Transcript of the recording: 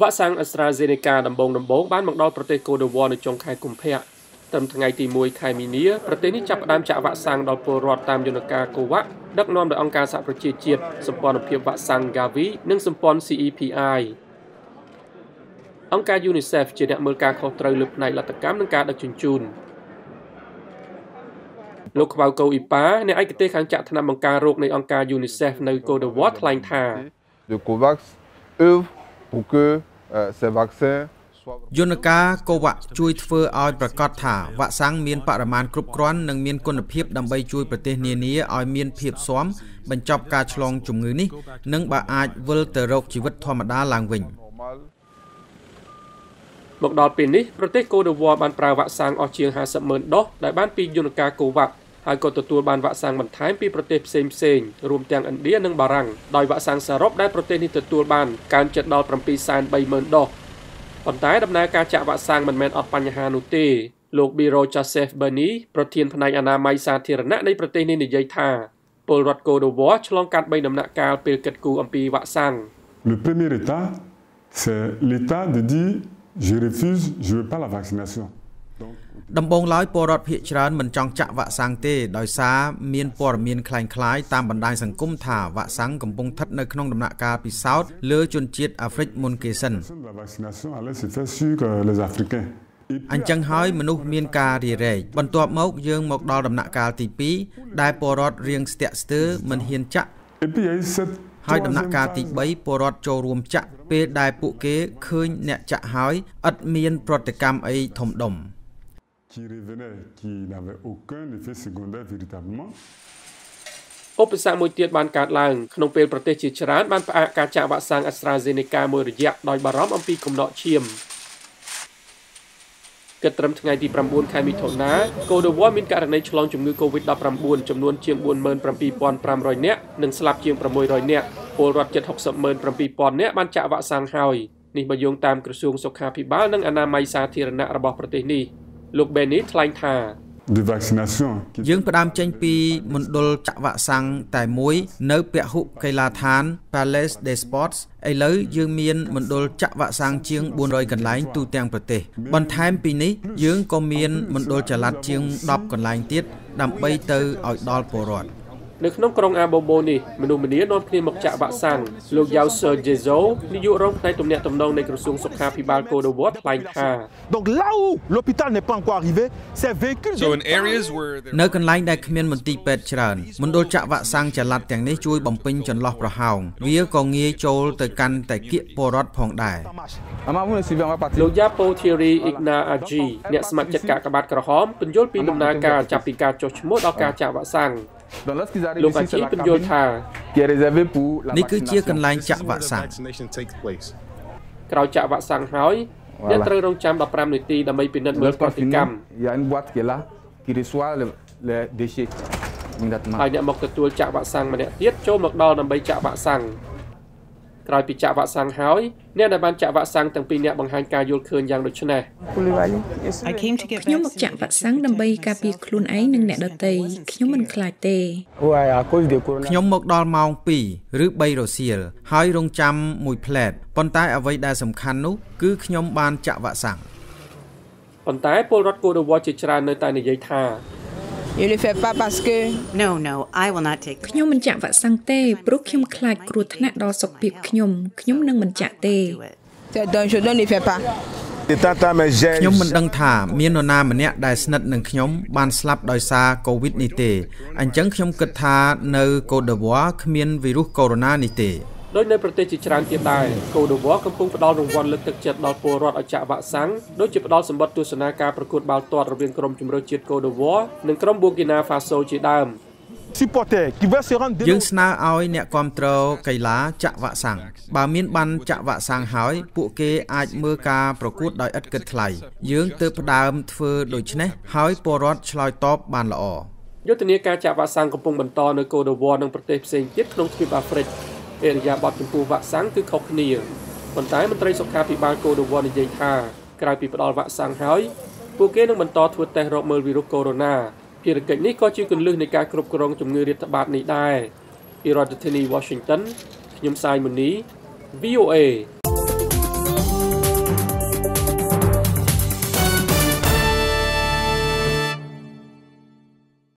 វ៉ាក់សាំង AstraZeneca ដំបងដំបង បានមកដល់ប្រទេសកូដវ៉ានៅចុងខែកុម្ភៈត្រឹមថ្ងៃទី1ខែមីនាប្រទេសនេះចាប់ផ្ដើមចាក់វ៉ាក់សាំងដល់ពលរដ្ឋតាមយន្តការ COVAX ដឹកនាំដោយអង្គការសហប្រជាជាតិសម្ព័ន្ធភាពវ៉ាក់សាំង Gavi និងសម្ព័ន្ធ CEPI អង្គការ UNICEF ជាអ្នកមើលការខុសត្រូវលើផ្នែកលទ្ធកម្មនិងការដឹកជញ្ជូនលោកខ្វៅកូអ៊ីប៉ាអ្នកឯកទេសខាងចាក់ថ្នាំបង្ការរោគនៃអង្គការ UNICEF នៅកូដវ៉ាថ្លែងថា Le COVAX œuvre pour que ces vaccins យន្តការកូវាក់ជួយធ្វើឲ្យប្រកាសថាវ៉ាក់សាំងមានបរិមាណគ្រប់គ្រាន់និងមានគុណភាពដើម្បីជួយប្រទេស នានាឲ្យមាន ភាពស៊ាំបញ្ចប់ការឆ្លងជំងឺនេះនិងបើអាចវិលទៅរកជីវិតធម្មតាឡើងវិញមកដល់ពេលនេះប្រទេសកូដវ៉ាបានប្រើវ៉ាក់សាំងអស់ជាង50ម៉ឺនដុសដែលបានពីយន្តការកូវាក់ហើយក៏ទទួលបានវ៉ាក់សាំងបន្ថែមពីប្រទេសផ្សេងផ្សេងរួមទាំងឥណ្ឌានិងបារាំងដោយវ៉ាក់សាំងសរុបដែលប្រទេសនេះទទួលបានកើនចិត្តដល់730,000ដុសប៉ុន្តែដំណើរការចាក់វ៉ាក់សាំងមិនមែនអត់បញ្ហានោះទេលោក Biro Joseph Berni ប្រធានផ្នែកអនាម័យសាធារណៈនៃប្រទេសនេះនិយាយថាពលរដ្ឋកូដូវ័រឆ្លងកាត់3ដំណាក់កាលពេលគិតគូរអំពីវ៉ាក់សាំង Le premier état c'est l'état de dire je refuse je veux pas la vaccination ដំបងឡើយពលរដ្ឋភៀកច្រើនមិនចង់ចាក់វ៉ាក់សាំងទេដោយសារមានព័ត៌មានคล้ายៗតាមបណ្ដាញសង្គមថាវ៉ាក់សាំងកំពុងស្ថិតនៅក្នុងដំណាក់កាលពិសោធន៍លើជនជាតិអាហ្វ្រិកមុនគេសិនអញ្ចឹងហើយ មនុស្សមានការរារែកបន្ទាប់មកយើងមកដល់ដំណាក់កាលទី2ដែលពលរដ្ឋរៀងស្ទាក់ស្ទើរមិនហ៊ានចាក់ហើយដំណាក់កាលទី3ពលរដ្ឋចូលរួមចាក់ ពេលដែលពួកគេឃើញអ្នកចាក់ហើយឥតមានប្រតិកម្មអីធំដុំ។ qui revenait, qui n'avait aucun effet secondaire véritablement. ឧបសគ្គមួយទៀតបានកើតឡើងក្នុងពេលប្រទេសជាច្រើនបានផ្អាកការចាក់វ៉ាក់សាំង AstraZeneca មួយរយៈដោយបារម្ភអំពីកំណកឈាមគិតត្រឹមថ្ងៃទី9ខែមិថុនាកូដូវ៉ាមានករណីឆ្លងជំងឺ Covid-19 ចំនួនជាង47500នាក់និងស្លាប់ជាង600នាក់ពលរដ្ឋជិត67000នាក់បានចាក់វ៉ាក់សាំងហើយនេះបើយោងតាមក្រសួងសុខាភិបាលនិងអនាម័យសាធារណៈរបស់ប្រទេសនេះ។លោក Benny ថ្លែងថា de vaccination យើង ផ្ដើមចេញពីមណ្ឌលចាក់វ៉ាក់សាំងតែមួយនៅពហុកីឡាដ្ឋាន Palace des Sports ឥឡូវយើងមានមណ្ឌលចាក់វ៉ាក់សាំងជាង400កន្លែងទូទាំងប្រទេស បន្ថែមពីនេះ យើងក៏មានមណ្ឌលចល័តជាង10កន្លែងទៀតដើម្បីទៅឲ្យដល់ពលរដ្ឋនៅក្នុងក្រុងអាបូបូនេះមនុស្សម្នានាំគ្នាមកចាក់វ៉ាក់សាំងលោកយ៉ាវសឺជេសូនាយករងផ្នែកទំនាក់ទំនងនៃក្រសួងសុខាភិបាលកូដូវត្តថ្លែងថា Donc là où l'hôpital n'est pas encore arrivé, ces véhicules So in areas where នៅកន្លែងដែលគ្មានមន្ទីរពេទ្យច្រើនមណ្ឌលចាក់វ៉ាក់សាំងចល័តទាំងនេះជួយបំពេញចន្លោះប្រហោងវាក៏ងាយចូលទៅកាន់តែគៀកពលរដ្ឋផងដែរលោកយ៉ាប៉ូធីរីអ៊ីកណាអាជីអ្នកស្ម័គ្រចិត្តកាកបាទក្រហមពន្យល់ពីដំណើរការចាប់ពីការចុះឈ្មោះដល់ការចាក់វ៉ាក់សាំងលោកអាជីពបញ្យល់ថានេះគឺជាកន្លែងចាក់វ៉ាក់សាំងក្រោយចាក់វ៉ាក់សាំងហើយអ្នកត្រូវរងចាំ15នាទីដើម្បីពិនិត្យមើលប្រតិកម្មហើយអ្នកមកទទួលចាក់វ៉ាក់សាំងម្នាក់ទៀតចូលមកដល់ដើម្បីចាក់វ៉ាក់សាំងក្រោយពីចាក់វ៉ាក់សាំងហើយអ្នកដែលបានចាក់វ៉ាក់សាំងទាំងពីរអ្នកបង្ហាញការយល់ឃើញយ៉ាងដូចនេះខ្ញុំមកចាក់វ៉ាក់សាំងដើម្បីការពារខ្លួនឯងនិងអ្នកដទៃខ្ញុំមិនខ្លាចទេខ្ញុំមកដល់ម៉ោង2ឬ3រសៀលហើយរងចាំមួយផ្លែតប៉ុន្តែអ្វីដែល សំខាន់នោះគឺខ្ញុំបានចាក់វ៉ាក់សាំងប៉ុន្តែពលរដ្ឋគូរវល់ជាច្រើននៅតែនិយាយថា Je le fais pas parce que No no I will not take ខ្ញុំមិនចាក់វ៉ាក់សាំងទេព្រោះខ្ញុំខ្លាចគ្រោះថ្នាក់ដល់សុខភាពខ្ញុំខ្ញុំនឹងមិនចាក់ទេ Donc je ne le fais pas ខ្ញុំមិនដឹងថាមាននរណាម្នាក់ដែលស្និទ្ធនឹងខ្ញុំបានស្លាប់ដោយសារកូវីដនេះទេអញ្ចឹងខ្ញុំគិតថានៅកូដវ៉ាគ្មានវីរុសកូវីដនេះទេដោយនៅប្រទេសជាច្រើនទៀតដែរកូដវ៉ាកំពុងផ្ដល់រង្វាន់លើកទឹកចិត្តដល់ពលរដ្ឋឲ្យចាក់វ៉ាក់សាំងដូចជាផ្ដល់សម្បត្តិទស្សនាការប្រកួតបាល់ទាត់រវាងក្រុមជម្រើសជាតិកូដវ៉ានិងក្រុមបូគីណាហ្វាសូជាដើមយើងស្នើឲ្យអ្នកគ្រប់គ្រងកីឡាចាក់វ៉ាក់សាំងបើមានបានចាក់វ៉ាក់សាំងហើយពួកគេអាចមើលការប្រកួតដោយឥតគិតថ្លៃយើងទើបផ្ដើមធ្វើដូច្នេះហើយពលរដ្ឋឆ្លើយតបបានល្អយុទ្ធនាការចាក់វ៉ាក់សាំងកំពុងបន្តនៅកូដូវ៉ានិងប្រទេសផ្សេងទៀតក្នុងទ្វីបអាហ្វ្រិកឥរិយាបថចំពោះវ៉ាក់សាំងគឺខុសគ្នាប៉ុន្តែមន្ត្រីសុខាភិបាលគោលដវ័ននិយាយថាក្រៅពីផ្ដល់វ៉ាក់សាំងហើយពួកគេនឹងបន្តធ្វើតេស្តរកមើលវីរុសកូវីដ -19 ភារកិច្ចនេះក៏ជាគន្លឹះនៃការគ្រប់គ្រងជំងឺរាតត្បាតនេះដែរពីរដ្ឋធានី Washington ខ្ញុំសាយមូនី VOA